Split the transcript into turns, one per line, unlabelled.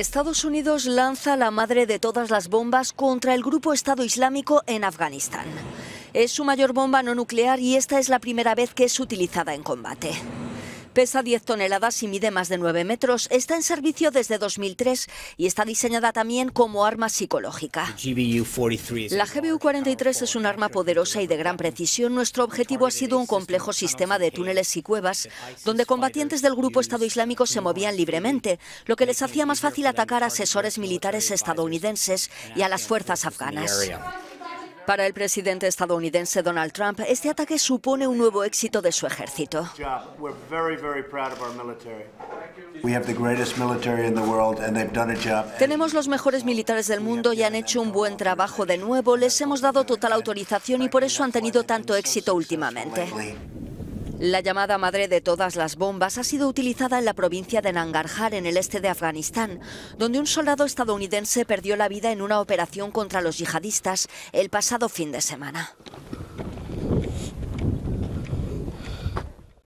Estados Unidos lanza la madre de todas las bombas contra el grupo Estado Islámico en Afganistán. Es su mayor bomba no nuclear y esta es la primera vez que es utilizada en combate. Pesa 10 toneladas y mide más de 9 metros. Está en servicio desde 2003 y está diseñada también como arma psicológica. La GBU-43 es un arma poderosa y de gran precisión. Nuestro objetivo ha sido un complejo sistema de túneles y cuevas donde combatientes del grupo Estado Islámico se movían libremente, lo que les hacía más fácil atacar a asesores militares estadounidenses y a las fuerzas afganas. Para el presidente estadounidense Donald Trump, este ataque supone un nuevo éxito de su ejército. Tenemos los mejores militares del mundo y han hecho un buen trabajo de nuevo. Les hemos dado total autorización y por eso han tenido tanto éxito últimamente. La llamada madre de todas las bombas ha sido utilizada en la provincia de Nangarhar, en el este de Afganistán, donde un soldado estadounidense perdió la vida en una operación contra los yihadistas el pasado fin de semana.